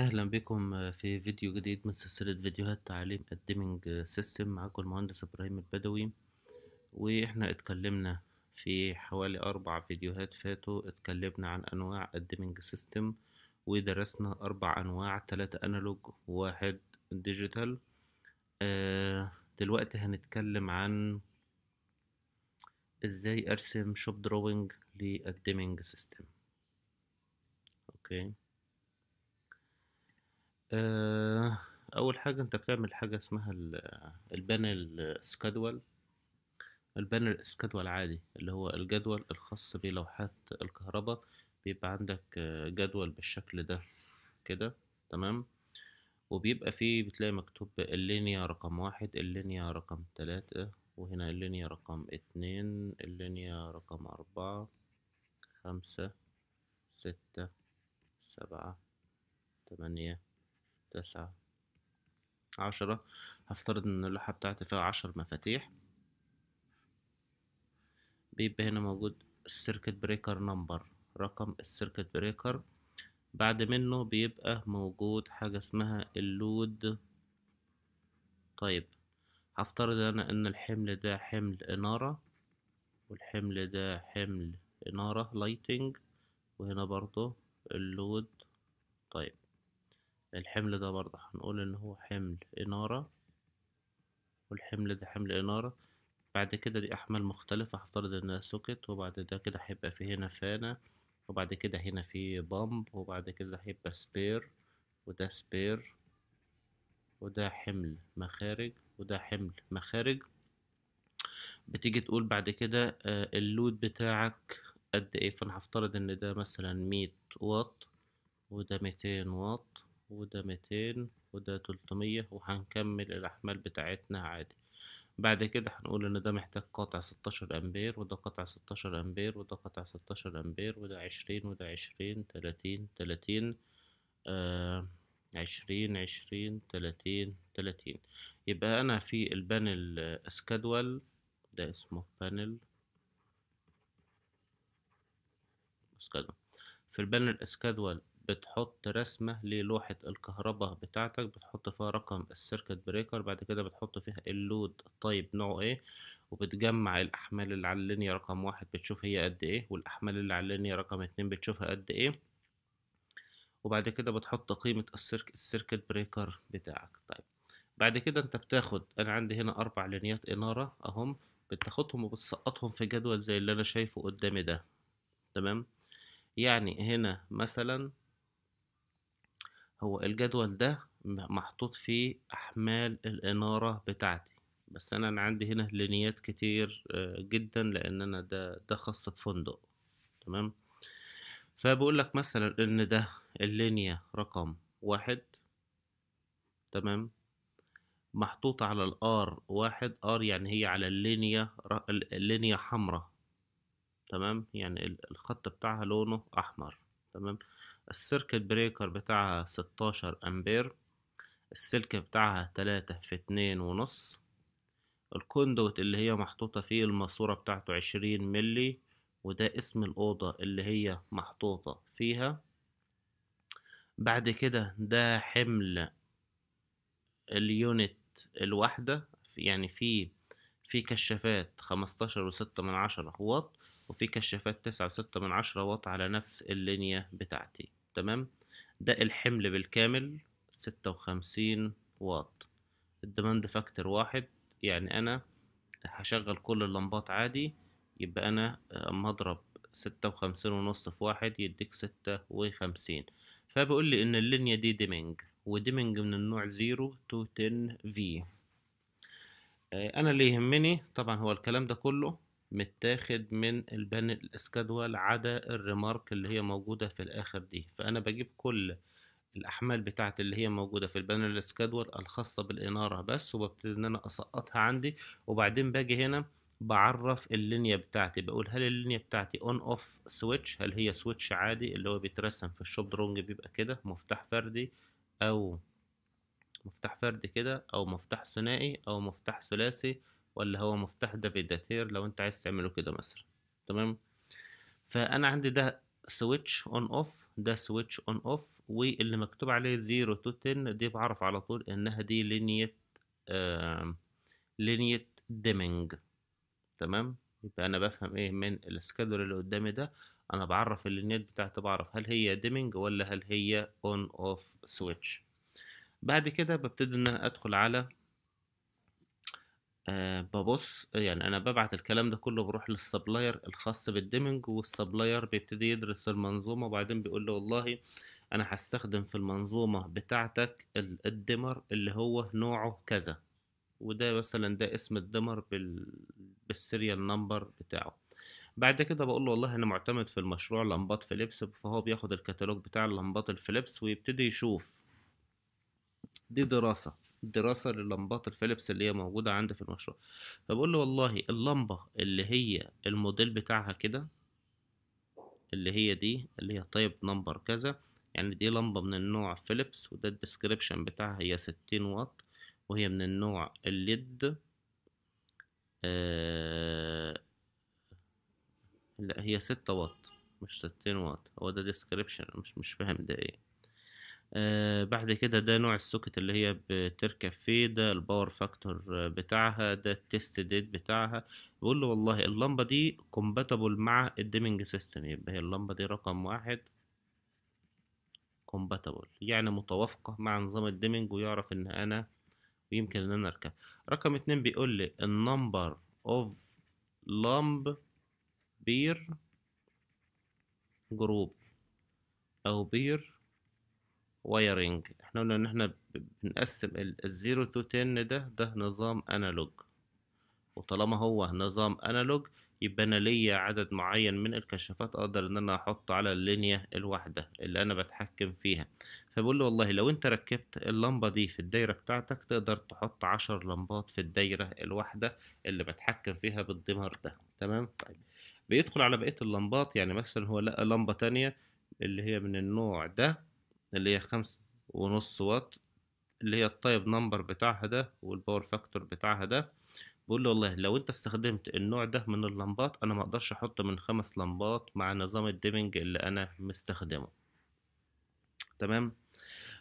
اهلا بكم آه، في فيديو جديد من سلسلة فيديوهات تعليم الديمينج سيستم معاكم المهندس ابراهيم البدوي واحنا اتكلمنا في حوالي اربع فيديوهات فاتوا اتكلمنا عن انواع الديمينج سيستم ودرسنا اربع انواع ثلاثة انالوج وواحد ديجيتال دلوقتي هنتكلم عن ازاي ارسم شوب دروينج للديمينج سيستم اوكي آه، اول حاجه انت بتعمل حاجه اسمها البانل سكادول البانل سكادول عادي اللي هو الجدول الخاص بلوحات الكهرباء بيبقى عندك آه، جدول بالشكل ده كده تمام وبيبقى فيه بتلاقي مكتوب اللينيا رقم واحد اللينيا رقم تلاتة وهنا اللينيا رقم اتنين اللينيا رقم أربعة خمسة ستة سبعة تمانية تسعة عشرة هفترض ان اللوحة بتاعتي فيها عشر مفاتيح بيبقى هنا موجود السيركت بريكر نمبر رقم السيركت بريكر بعد منه بيبقى موجود حاجة اسمها اللود طيب هفترض انا ان الحمل ده حمل انارة والحمل ده حمل انارة لايتنج وهنا برضو اللود طيب الحمل ده برضه هنقول ان هو حمل انارة والحمل ده حمل انارة بعد كده دي احمال مختلفة هفترض انها سوكت وبعد ده كده هيبقى في هنا فانة وبعد كده هنا في بامب وبعد كده هيبقى سبير وده سبير وده حمل مخارج وده حمل مخارج بتيجي تقول بعد كده آه، اللود بتاعك قد ايه فانا هفترض ان ده مثلا مية واط وده ميتين واط وده ميتين وده تلتمية وهنكمل الأحمال بتاعتنا عادي بعد كده هنقول ان ده محتاج قطع ستاشر امبير وده قطع ستاشر امبير وده قطع ستاشر امبير وده عشرين وده عشرين تلاتين تلاتين آه، عشرين عشرين تلاتين تلاتين يبقى انا في البانل اسكادول ده اسمه بانل اسكادول في البانل اسكادول بتحط رسمة للوحة الكهرباء بتاعتك بتحط فيها رقم السيركت بريكر بعد كده بتحط فيها اللود طيب نوعه ايه وبتجمع الأحمال اللي على اللينيا رقم واحد بتشوف هي قد ايه والأحمال اللي على اللينيا رقم اتنين بتشوفها قد ايه وبعد كده بتحط قيمة السيرك السيركت بريكر بتاعك طيب بعد كده انت بتاخد انا عندي هنا اربع لينيات انارة اهم بتاخدهم وبتسقطهم في جدول زي اللي انا شايفه قدامي ده تمام يعني هنا مثلا هو الجدول ده محطوط فيه أحمال الإنارة بتاعتي بس أنا عندي هنا لينيات كتير آه، جدا لأن أنا ده ده خاص بفندق تمام فبقول لك مثلا إن ده اللينيا رقم واحد تمام محطوطة على الار واحد ار يعني هي على اللينيا اللينيا حمراء تمام يعني الخط بتاعها لونه أحمر تمام السيركت بريكر بتاعها ستاشر أمبير السلك بتاعها تلاتة في اتنين ونص الكوندوت اللي هي محطوطة فيه الماسورة بتاعته عشرين ملي وده اسم الأوضة اللي هي محطوطة فيها بعد كده ده حمل اليونت الواحدة يعني في في كشافات خمستاشر وستة من عشرة واط وفي كشافات تسعة وستة من عشرة واط على نفس اللينية بتاعتي تمام ده الحمل بالكامل ستة وخمسين واط الديماند فاكتور واحد يعني أنا هشغل كل اللمبات عادي يبقى أنا أما آه، أضرب ستة وخمسين ونص في واحد يديك ستة وخمسين فبيقول لي إن اللينيا دي ديمينج وديمينج من النوع زيرو تو تن في آه، أنا اللي يهمني طبعا هو الكلام ده كله متاخد من البانل الاسكادوال عدا الريمارك اللي هي موجودة في الآخر دي فأنا بجيب كل الأحمال بتاعت اللي هي موجودة في البانل الاسكادوال الخاصة بالإنارة بس وببتدي إن أنا أسقطها عندي وبعدين باجي هنا بعرف اللينيا بتاعتي بقول هل اللينيا بتاعتي اون اوف سويتش هل هي سويتش عادي اللي هو بيترسم في الشوب درونج بيبقى كده مفتاح فردي او مفتاح فردي كده او مفتاح ثنائي او مفتاح ثلاثي ولا هو مفتاح دافيداتير لو انت عايز تعمله كده مثلا تمام فانا عندي ده سويتش اون اوف ده سويتش اون اوف واللي مكتوب عليه 0 تو 10 دي بعرف على طول انها دي لينية آه لينية ديمينج تمام يبقى انا بفهم ايه من السكادول اللي قدامي ده انا بعرف اللينيات بتاعتي بعرف هل هي ديمينج ولا هل هي اون اوف سويتش بعد كده ببتدي ان انا ادخل على آه ببص يعني انا ببعت الكلام ده كله بروح للسبلاير الخاص بالديمنج والسبلاير بيبتدي يدرس المنظومه وبعدين بيقول له والله انا هستخدم في المنظومه بتاعتك الديمر الدمر اللي هو نوعه كذا وده مثلا ده اسم الدمر بال... بالسيريال نمبر بتاعه بعد كده بقول له والله انا معتمد في المشروع لمبات فيليبس فهو بياخد الكتالوج بتاع اللمبات الفيليبس ويبتدي يشوف دي دراسه دراسة للمبات الفيليبس اللي هي موجودة عندي في المشروع فبقول له والله اللمبة اللي هي الموديل بتاعها كده اللي هي دي اللي هي طيب نمبر كذا يعني دي لمبة من النوع فيليبس وده الديسكريبشن بتاعها هي ستين واط وهي من النوع الليد آه لا هي ستة واط مش ستين واط هو ده ديسكريبشن مش مش فاهم ده ايه آه، بعد كده ده نوع السوكت اللي هي بتركب فيه ده الباور فاكتور بتاعها ده التست ديت بتاعها بقول له والله اللمبة دي كومباتبل مع الديمنج سيستم يبقى هي اللمبة دي رقم واحد كومباتبل يعني متوافقة مع نظام الديمنج ويعرف ان انا ويمكن ان انا اركب رقم اتنين بيقول لي النمبر اوف لامب بير جروب او بير وايرنج احنا قلنا ان احنا بنقسم الزيرو تو 10 ده ده نظام انالوج وطالما هو نظام انالوج يبقى انا ليا عدد معين من الكشافات اقدر ان انا احطه على اللينيه الواحده اللي انا بتحكم فيها فبقول له والله لو انت ركبت اللمبه دي في الدايره بتاعتك تقدر تحط عشر لمبات في الدايره الواحده اللي بتحكم فيها بالدمار ده تمام طيب بيدخل على بقيه اللمبات يعني مثلا هو لقى لمبه تانية اللي هي من النوع ده اللي هي خمسة ونص وات اللي هي الطيب نمبر بتاعها ده والباور فاكتور بتاعها ده بقول له والله لو انت استخدمت النوع ده من اللمبات انا ما اقدرش احط من خمس لمبات مع نظام الديمنج اللي انا مستخدمه تمام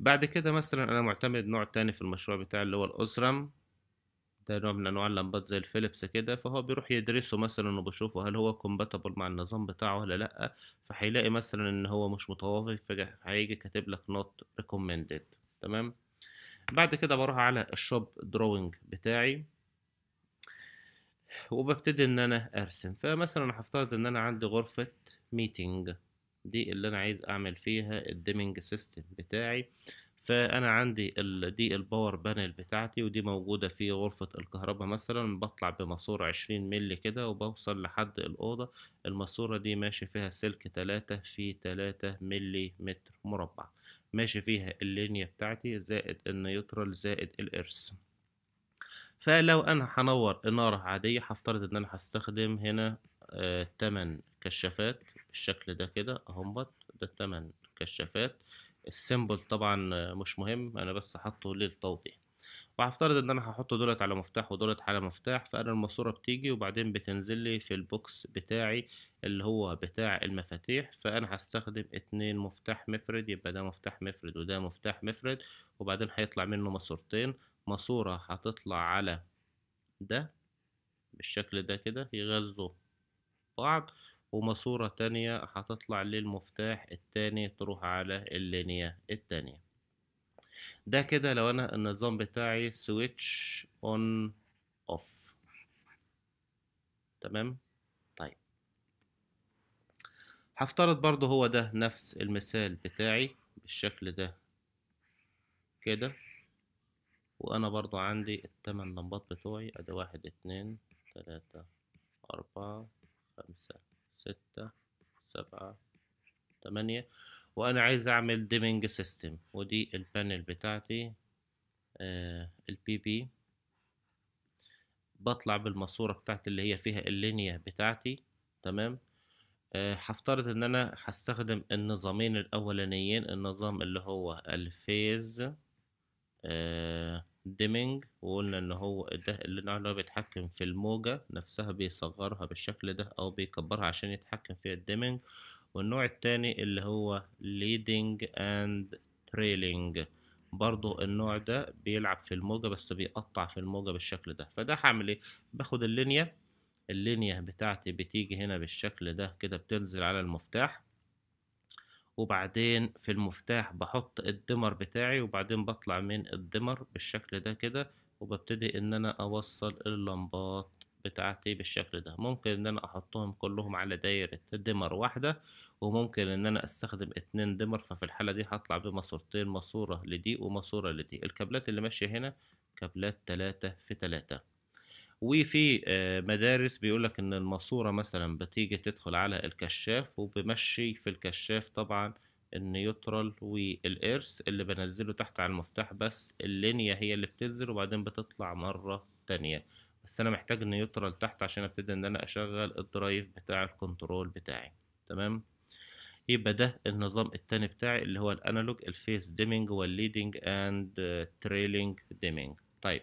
بعد كده مثلا انا معتمد نوع تاني في المشروع بتاعي اللي هو الاسرم ده نوع من انواع اللمبات زي الفيليبس كده فهو بيروح يدرسه مثلا وبيشوفه هل هو كومباتبل مع النظام بتاعه ولا لا فهيلاقي مثلا ان هو مش متوافق فهيجي كاتب لك نوت ريكومندد تمام بعد كده بروح على الشوب دروينج بتاعي وببتدي ان انا ارسم فمثلا هفترض ان انا عندي غرفة ميتنج دي اللي انا عايز اعمل فيها الديمنج سيستم بتاعي فانا عندي دي الباور بانل بتاعتي ودي موجودة في غرفة الكهرباء مثلا بطلع بماسورة عشرين ملي كده وبوصل لحد الأوضة الماسورة دي ماشي فيها سلك تلاتة في تلاتة ملي متر مربع ماشي فيها اللينيا بتاعتي زائد النيوترال زائد الإرث فلو انا هنور إنارة عادية هفترض ان انا هستخدم هنا آه 8 كشافات بالشكل ده كده اهمت ده 8 كشافات السيمبل طبعا مش مهم انا بس حاطه للتوضيح وهفترض ان انا هحط دولت على مفتاح ودولت على مفتاح فانا الماسوره بتيجي وبعدين بتنزل لي في البوكس بتاعي اللي هو بتاع المفاتيح فانا هستخدم اتنين مفتاح مفرد يبقى ده مفتاح مفرد وده مفتاح مفرد وبعدين هيطلع منه ماسورتين ماسوره هتطلع على ده بالشكل ده كده يغذوا بعض وماسورة تانية هتطلع للمفتاح التاني تروح على اللينيا التانية ده كده لو انا النظام بتاعي سويتش اون اوف تمام طيب هفترض برضو هو ده نفس المثال بتاعي بالشكل ده كده وانا برضو عندي التمن لمبات بتوعي ادي واحد اتنين تلاتة اربعة خمسة ستة سبعة تمانية وأنا عايز أعمل ديمينج سيستم ودي البانل بتاعتي آه البي بي بطلع بالماسورة بتاعتي اللي هي فيها اللينيا بتاعتي تمام آه، هفترض ان انا هستخدم النظامين الاولانيين النظام اللي هو الفيز آه ديمينج وقلنا ان هو ده اللي نعرف بيتحكم في الموجة نفسها بيصغرها بالشكل ده او بيكبرها عشان يتحكم فيها الديمينج والنوع التاني اللي هو ليدنج اند تريلينج برضو النوع ده بيلعب في الموجة بس بيقطع في الموجة بالشكل ده فده هعمل ايه باخد اللينيا اللينيا بتاعتي بتيجي هنا بالشكل ده كده بتنزل على المفتاح وبعدين في المفتاح بحط الدمر بتاعي وبعدين بطلع من الدمر بالشكل ده كده وببتدي ان انا اوصل اللمبات بتاعتي بالشكل ده ممكن ان انا احطهم كلهم على دايرة دمر واحدة وممكن ان انا استخدم اتنين دمر ففي الحالة دي هطلع بماسورتين ماسورة لدي وماسورة لدي الكابلات اللي ماشية هنا كابلات تلاتة في تلاتة وفي آه، مدارس بيقول لك ان الماسوره مثلا بتيجي تدخل على الكشاف وبمشي في الكشاف طبعا النيوترال والارث اللي بنزله تحت على المفتاح بس اللينيا هي اللي بتنزل وبعدين بتطلع مره تانية بس انا محتاج النيوترال تحت عشان ابتدي ان انا اشغل الدرايف بتاع الكنترول بتاعي تمام يبقى ده النظام التاني بتاعي اللي هو الانالوج الفيس ديمينج والليدنج اند تريلينج ديمينج طيب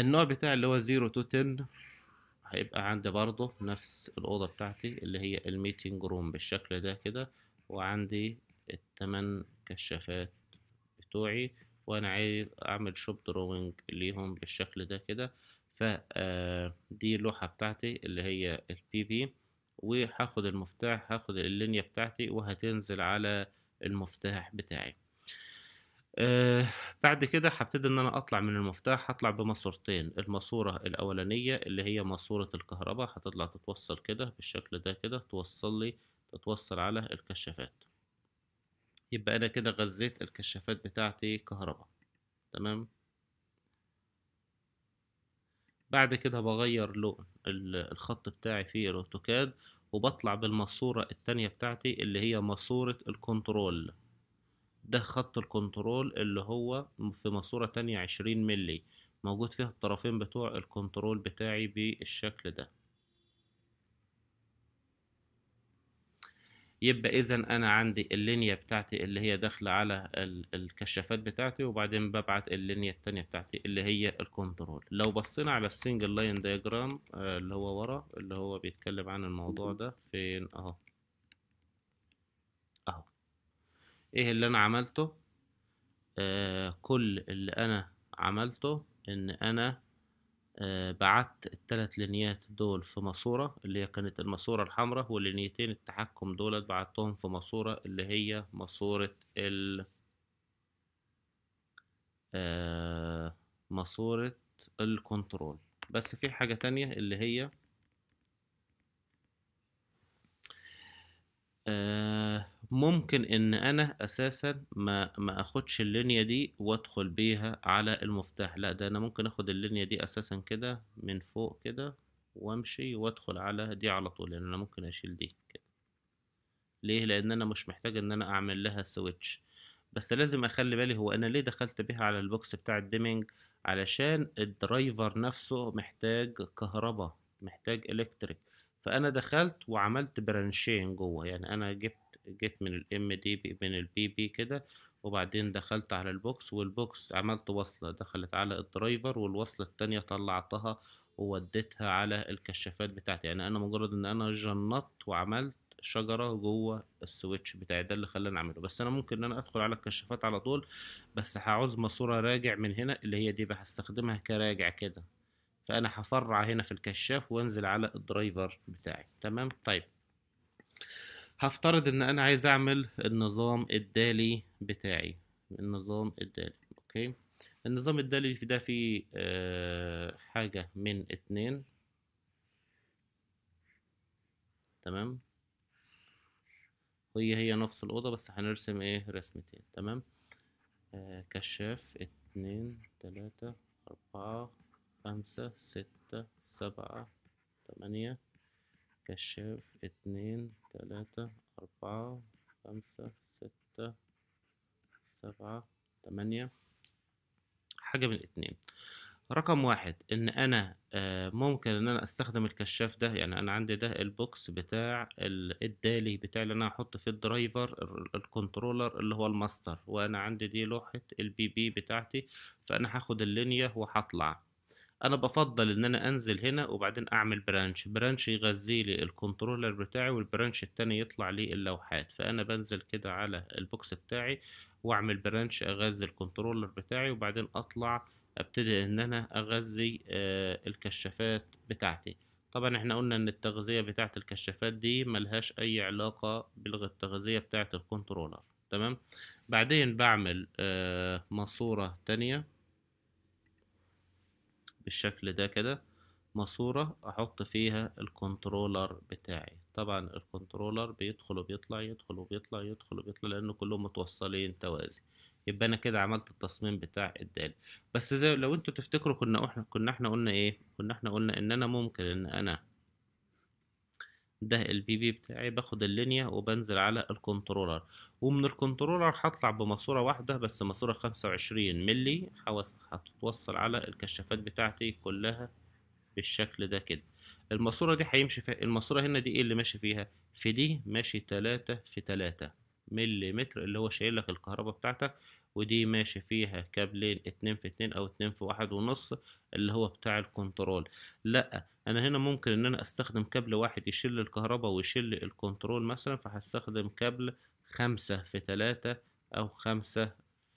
النوع بتاع اللي هو 0 تو 10 هيبقى عندي برضه نفس الأوضة بتاعتي اللي هي الميتنج روم بالشكل ده كده وعندي التمن كشافات بتوعي وأنا عايز أعمل شوب دروينج ليهم بالشكل ده كده آه، دي اللوحة بتاعتي اللي هي البي في وهاخد المفتاح هاخد اللينية بتاعتي وهتنزل على المفتاح بتاعي آه بعد كده هبتدي ان انا اطلع من المفتاح هطلع بماسورتين الماسوره الاولانيه اللي هي ماسوره الكهرباء هتطلع تتوصل كده بالشكل ده كده توصل لي تتوصل على الكشافات يبقى انا كده غزيت الكشافات بتاعتي كهرباء تمام بعد كده بغير لون الخط بتاعي في الاوتوكاد وبطلع بالماسوره التانية بتاعتي اللي هي ماسوره الكنترول ده خط الكنترول اللي هو في ماسورة تانية عشرين ملي موجود فيها الطرفين بتوع الكنترول بتاعي بالشكل ده يبقى اذا انا عندي اللينيا بتاعتي اللي هي داخله على الكشافات بتاعتي وبعدين ببعت اللينيا التانية بتاعتي اللي هي الكنترول لو بصينا على السنجل لاين دياجرام اللي هو ورا اللي هو بيتكلم عن الموضوع ده فين اهو ايه اللي انا عملته آه كل اللي انا عملته ان انا آه بعت الثلاث لينيات دول في ماسورة اللي هي كانت الماسورة الحمراء واللينيتين التحكم دولت بعتهم في ماسورة اللي هي ماسورة ال آه ماسورة الكنترول بس في حاجة تانية اللي هي آه ممكن ان انا اساسا ما ما اخدش اللينية دي وادخل بيها على المفتاح لا ده انا ممكن اخد اللينية دي اساسا كده من فوق كده وامشي وادخل على دي على طول لان انا ممكن اشيل دي كده ليه لان انا مش محتاج ان انا اعمل لها سويتش بس لازم اخلي بالي هو انا ليه دخلت بيها على البوكس بتاع الديمينج علشان الدرايفر نفسه محتاج كهرباء محتاج الكتريك فانا دخلت وعملت برانشين جوه يعني انا جبت جيت من الام دي من البي بي كده وبعدين دخلت على البوكس والبوكس عملت وصلة دخلت على الدرايفر والوصلة التانية طلعتها ووديتها على الكشافات بتاعتي يعني انا مجرد ان انا جنطت وعملت شجره جوه السويتش بتاعي ده اللي خلاني اعمله بس انا ممكن ان انا ادخل على الكشافات على طول بس هعوز ماسوره راجع من هنا اللي هي دي بستخدمها كراجع كده فانا هفرع هنا في الكشاف وانزل على الدرايفر بتاعي تمام طيب هفترض ان انا عايز اعمل النظام الدالي بتاعي النظام الدالي اوكي النظام الدالي في ده فيه آه حاجة من اتنين تمام هي هي نفس الأوضة بس هنرسم ايه رسمتين تمام آه كشاف اتنين تلاتة أربعة خمسة ستة سبعة تمانية كشاف اتنين تلاتة أربعة خمسة ستة سبعة تمانية حاجة من الاتنين رقم واحد ان انا آه، ممكن ان انا استخدم الكشاف ده يعني انا عندي ده البوكس بتاع الدالي بتاع اللي انا هحط فيه الدرايفر الكنترولر اللي هو الماستر وانا عندي دي لوحة البي بي بتاعتي فانا هاخد اللينيا وهطلع انا بفضل ان انا انزل هنا وبعدين اعمل برانش برانش يغذي لي الكنترولر بتاعي والبرانش التاني يطلع لي اللوحات فانا بنزل كده على البوكس بتاعي واعمل برانش اغذي الكنترولر بتاعي وبعدين اطلع ابتدي ان انا اغذي آه، الكشافات بتاعتي طبعا احنا قلنا ان التغذية بتاعت الكشافات دي ملهاش اي علاقة بالتغذية بتاعت الكنترولر تمام بعدين بعمل آه، ماسورة تانية بالشكل ده كده ماسورة أحط فيها الكنترولر بتاعي طبعا الكنترولر بيدخل وبيطلع يدخل وبيطلع يدخل وبيطلع لأن كلهم متوصلين توازي يبقى أنا كده عملت التصميم بتاع الدال بس زي لو انتوا تفتكروا كنا احنا كنا احنا قلنا ايه كنا احنا قلنا ان انا ممكن ان انا ده البي بي بتاعي باخد اللينيا وبنزل على الكنترولر ومن الكنترولر هطلع بماسورة واحدة بس ماسورة خمسة وعشرين ملي هتتوصل على الكشافات بتاعتي كلها بالشكل ده كده الماسورة دي هيمشي فيها الماسورة هنا دي ايه اللي ماشي فيها في دي ماشي تلاتة في تلاتة ملي متر اللي هو شايل لك الكهرباء بتاعتك ودي ماشي فيها كابلين اتنين في اتنين او اتنين في واحد ونص اللي هو بتاع الكنترول لا انا هنا ممكن ان انا استخدم كابل واحد يشيل الكهرباء ويشيل الكنترول مثلا فهستخدم كابل خمسة في تلاتة او خمسة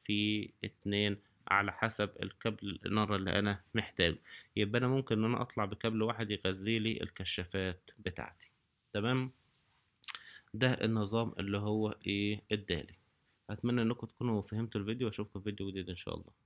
في اتنين على حسب الكابل النار اللي انا محتاجه يبقى انا ممكن ان انا اطلع بكابل واحد يغذي لي الكشافات بتاعتي تمام ده النظام اللي هو ايه الدالي اتمنى انكم تكونوا فهمتوا الفيديو واشوفكم في فيديو جديد ان شاء الله